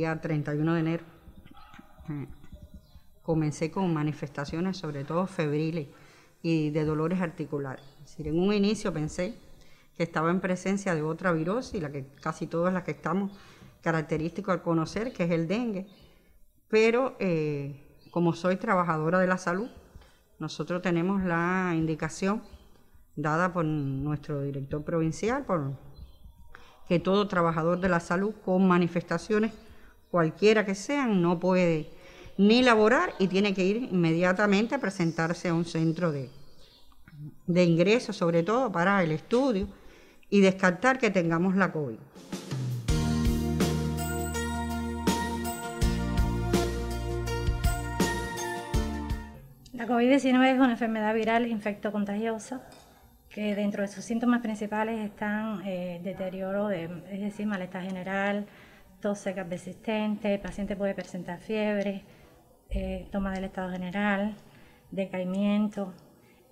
día 31 de enero, eh, comencé con manifestaciones, sobre todo febriles y de dolores articulares. en un inicio pensé que estaba en presencia de otra virosis, la que casi todas las que estamos característicos al conocer, que es el dengue, pero eh, como soy trabajadora de la salud, nosotros tenemos la indicación dada por nuestro director provincial, que todo trabajador de la salud con manifestaciones cualquiera que sean, no puede ni laborar y tiene que ir inmediatamente a presentarse a un centro de, de ingreso, sobre todo para el estudio, y descartar que tengamos la COVID. La COVID-19 es una enfermedad viral infectocontagiosa que dentro de sus síntomas principales están eh, deterioro, es decir, malestar general, tos seca persistente, el paciente puede presentar fiebre, eh, toma del estado general, decaimiento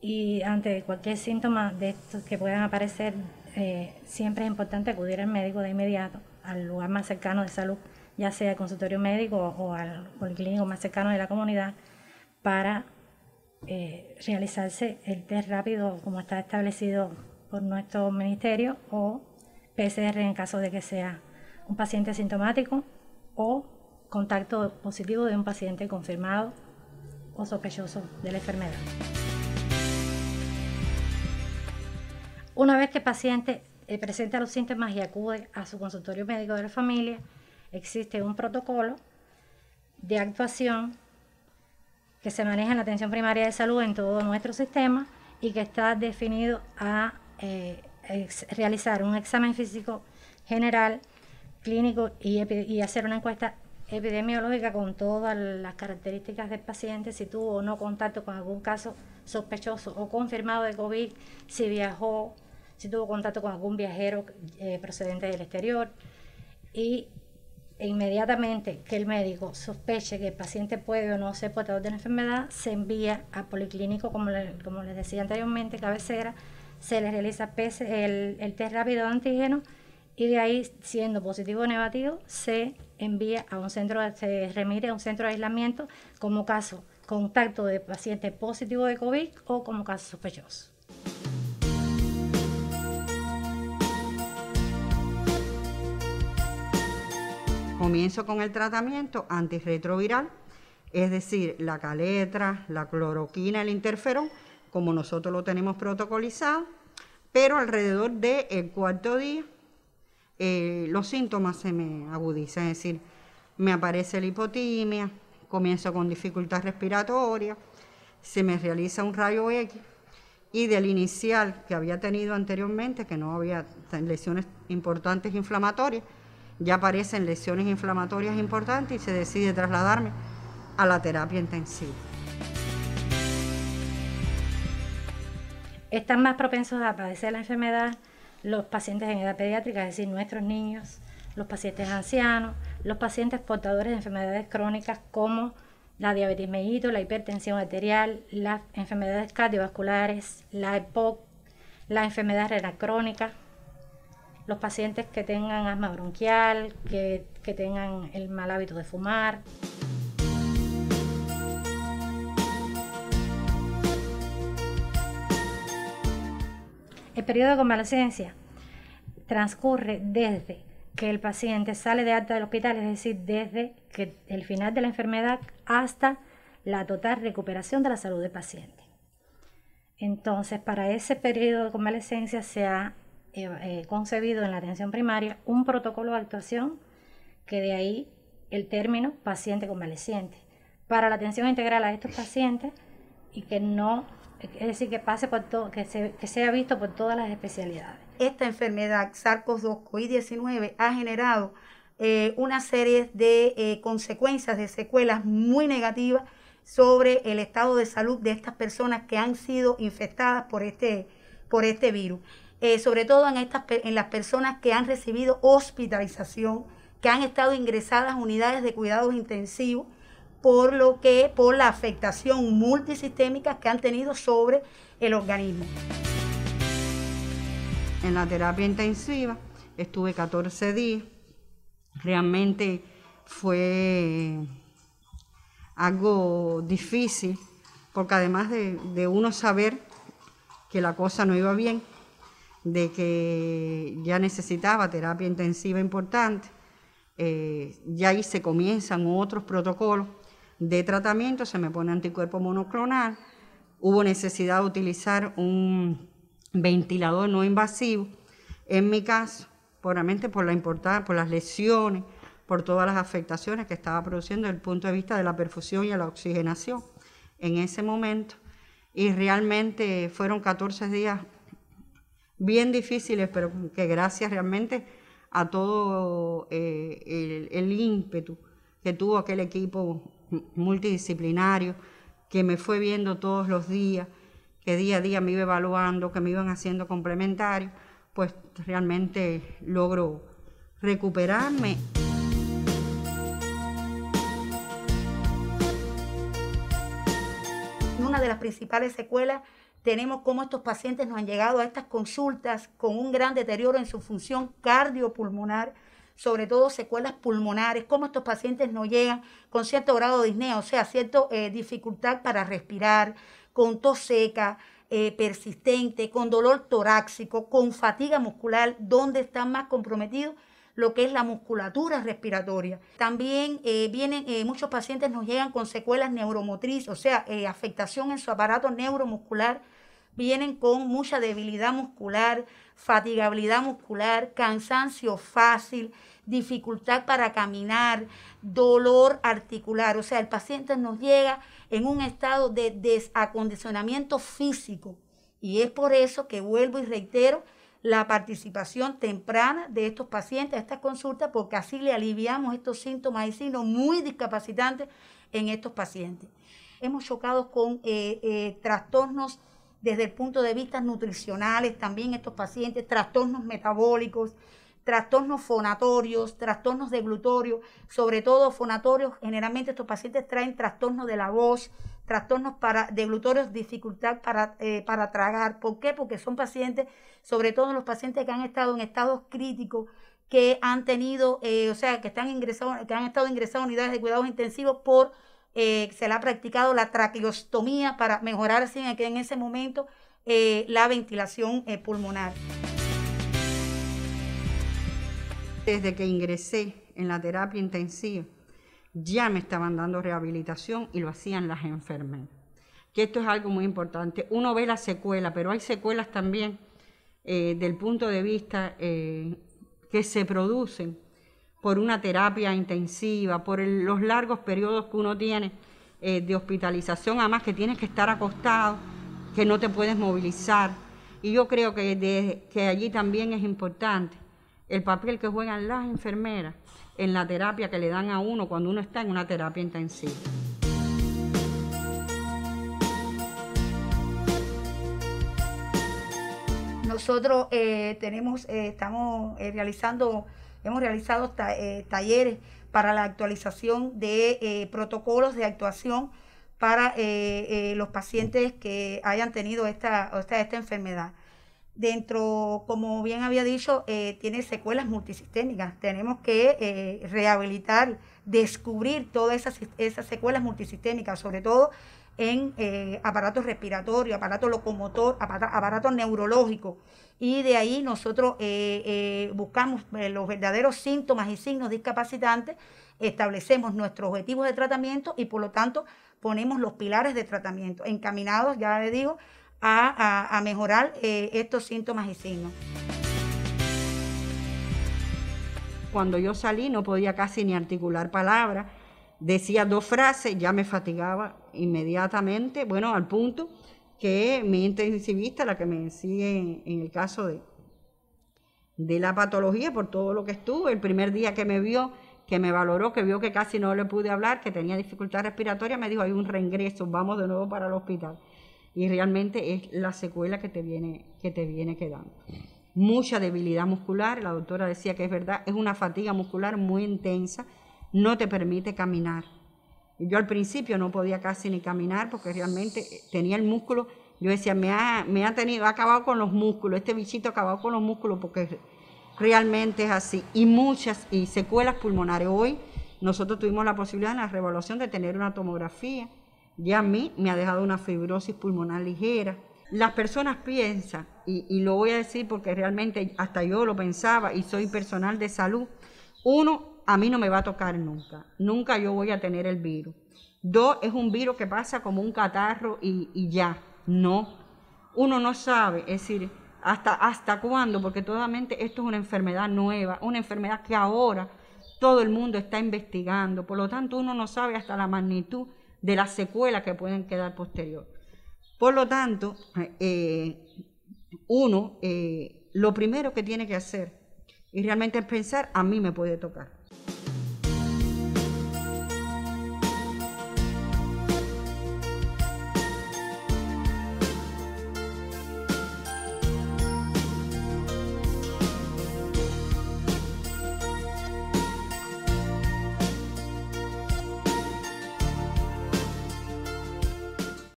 y ante cualquier síntoma de estos que puedan aparecer, eh, siempre es importante acudir al médico de inmediato, al lugar más cercano de salud, ya sea al consultorio médico o al clínico más cercano de la comunidad, para eh, realizarse el test rápido como está establecido por nuestro ministerio o PCR en caso de que sea un paciente asintomático o contacto positivo de un paciente confirmado o sospechoso de la enfermedad. Una vez que el paciente eh, presenta los síntomas y acude a su consultorio médico de la familia, existe un protocolo de actuación que se maneja en la atención primaria de salud en todo nuestro sistema y que está definido a eh, realizar un examen físico general clínico y, hacer una encuesta epidemiológica con todas las características del paciente, si tuvo o no contacto con algún caso sospechoso o confirmado de COVID, si viajó, si tuvo contacto con algún viajero eh, procedente del exterior. Y inmediatamente que el médico sospeche que el paciente puede o no ser portador de la enfermedad, se envía a policlínico, como, les decía anteriormente, cabecera, se le realiza el, el test rápido de antígeno y de ahí, siendo positivo o negativo, se envía a un centro, se remite a un centro de aislamiento como caso contacto de paciente positivo de COVID o como caso sospechoso. Comienzo con el tratamiento antirretroviral, es decir, la caletra, la cloroquina, el interferón, como nosotros lo tenemos protocolizado, pero alrededor del cuarto día eh, los síntomas se me agudizan, es decir, me aparece la hipotimia, comienzo con dificultad respiratoria, se me realiza un rayo X y del inicial que había tenido anteriormente, que no había lesiones importantes inflamatorias, ya aparecen lesiones inflamatorias importantes y se decide trasladarme a la terapia intensiva. Están más propensos a padecer la enfermedad los pacientes en edad pediátrica, es decir, nuestros niños, los pacientes ancianos, los pacientes portadores de enfermedades crónicas como la diabetes mellitus, la hipertensión arterial, las enfermedades cardiovasculares, la EPOC, la enfermedad renal crónica, los pacientes que tengan asma bronquial, que tengan el mal hábito de fumar. El periodo de convalecencia transcurre desde que el paciente sale de alta del hospital, es decir, desde que el final de la enfermedad hasta la total recuperación de la salud del paciente. Entonces, para ese periodo de convalecencia se ha eh, eh, concebido en la atención primaria un protocolo de actuación que de ahí el término paciente convaleciente para la atención integral a estos pacientes y que no es decir, que pase por todo, que, sea visto por todas las especialidades. Esta enfermedad, sars 2 COVID-19, ha generado eh, una serie de eh, consecuencias, de secuelas muy negativas sobre el estado de salud de estas personas que han sido infectadas por este, por este virus. Eh, sobre todo en, en las personas que han recibido hospitalización, que han estado ingresadas a unidades de cuidados intensivos, por lo que por la afectación multisistémica que han tenido sobre el organismo. En la terapia intensiva estuve 14 días. Realmente fue algo difícil, porque además de, uno saber que la cosa no iba bien, de que ya necesitaba terapia intensiva importante, eh, ya ahí se comienzan otros protocolos de tratamiento, se me pone anticuerpo monoclonal, hubo necesidad de utilizar un ventilador no invasivo, en mi caso, por la importancia, por las lesiones, por todas las afectaciones que estaba produciendo desde el punto de vista de la perfusión y la oxigenación en ese momento. Y realmente fueron 14 días bien difíciles, pero que gracias realmente a todo eh, el, ímpetu que tuvo aquel equipo multidisciplinario que me fue viendo todos los días, que día a día me iba evaluando, que me iban haciendo complementarios, pues realmente logro recuperarme. Una de las principales secuelas tenemos cómo estos pacientes nos han llegado a estas consultas con un gran deterioro en su función cardiopulmonar, sobre todo secuelas pulmonares, como estos pacientes no llegan con cierto grado de disnea, o sea, cierta eh, dificultad para respirar, con tos seca, eh, persistente, con dolor torácico, con fatiga muscular, donde están más comprometidos lo que es la musculatura respiratoria. También eh, vienen, muchos pacientes nos llegan con secuelas neuromotriz, o sea, afectación en su aparato neuromuscular, vienen con mucha debilidad muscular, fatigabilidad muscular, cansancio fácil, dificultad para caminar, dolor articular. O sea, el paciente nos llega en un estado de desacondicionamiento físico. Y es por eso que vuelvo y reitero la participación temprana de estos pacientes a estas consultas, porque así le aliviamos estos síntomas y signos muy discapacitantes en estos pacientes. Hemos chocado con eh, eh, trastornos desde el punto de vista nutricionales también estos pacientes, trastornos metabólicos, trastornos fonatorios, trastornos de glutorio, sobre todo fonatorios, generalmente estos pacientes traen trastornos de la voz, trastornos para, de dificultad para, eh, para tragar. ¿Por qué? Porque son pacientes, sobre todo los pacientes que han estado en estados críticos, que han tenido, eh, o sea, que, están ingresados, que han estado ingresados a unidades de cuidados intensivos por eh, se le ha practicado la traqueostomía para mejorar en, en ese momento eh, la ventilación eh, pulmonar. Desde que ingresé en la terapia intensiva, ya me estaban dando rehabilitación y lo hacían las enfermeras. Que esto es algo muy importante. Uno ve la secuela, pero hay secuelas también del punto de vista que se producen por una terapia intensiva, por los largos periodos que uno tiene eh, de hospitalización, además que tienes que estar acostado, que no te puedes movilizar. Y yo creo que, allí también es importante el papel que juegan las enfermeras en la terapia que le dan a uno cuando uno está en una terapia intensiva. Nosotros eh, tenemos, eh, estamos realizando Hemos realizado eh, talleres para la actualización de eh, protocolos de actuación para eh, los pacientes que hayan tenido esta, esta, enfermedad. Dentro, como bien había dicho, tiene secuelas multisistémicas. Tenemos que rehabilitar, descubrir todas esas, secuelas multisistémicas, sobre todo en aparatos respiratorios, aparato locomotor, aparatos neurológicos y de ahí nosotros eh, eh, buscamos eh, los verdaderos síntomas y signos discapacitantes, establecemos nuestros objetivos de tratamiento y por lo tanto ponemos los pilares de tratamiento encaminados, ya le digo, a, mejorar estos síntomas y signos. Cuando yo salí no podía casi ni articular palabras, decía dos frases, ya me fatigaba inmediatamente, bueno, al punto que mi intensivista, la que me sigue en, el caso de, de la patología, por todo lo que estuve, el primer día que me vio, que me valoró, que vio que casi no le pude hablar, que tenía dificultad respiratoria, me dijo, hay un reingreso, vamos de nuevo para el hospital. Y realmente es la secuela que te viene, que te viene quedando. Mucha debilidad muscular, la doctora decía que es verdad, es una fatiga muscular muy intensa, no te permite caminar, yo al principio no podía casi ni caminar porque realmente eh, tenía el músculo. Yo decía, me ha, me ha tenido, ha acabado con los músculos, este bichito ha acabado con los músculos porque realmente es así. Y muchas, y secuelas pulmonares. Hoy nosotros tuvimos la posibilidad en la revaluación de tener una tomografía. Ya a mí me ha dejado una fibrosis pulmonar ligera. Las personas piensan, y, y lo voy a decir porque realmente hasta yo lo pensaba y soy personal de salud, uno a mí no me va a tocar nunca. Nunca yo voy a tener el virus. Dos, es un virus que pasa como un catarro y, ya. No. Uno no sabe, es decir, hasta, hasta cuándo, porque totalmente esto es una enfermedad nueva, una enfermedad que ahora todo el mundo está investigando. Por lo tanto, uno no sabe hasta la magnitud de las secuelas que pueden quedar posterior. Por lo tanto, eh, uno eh, lo primero que tiene que hacer y realmente el pensar a mí me puede tocar.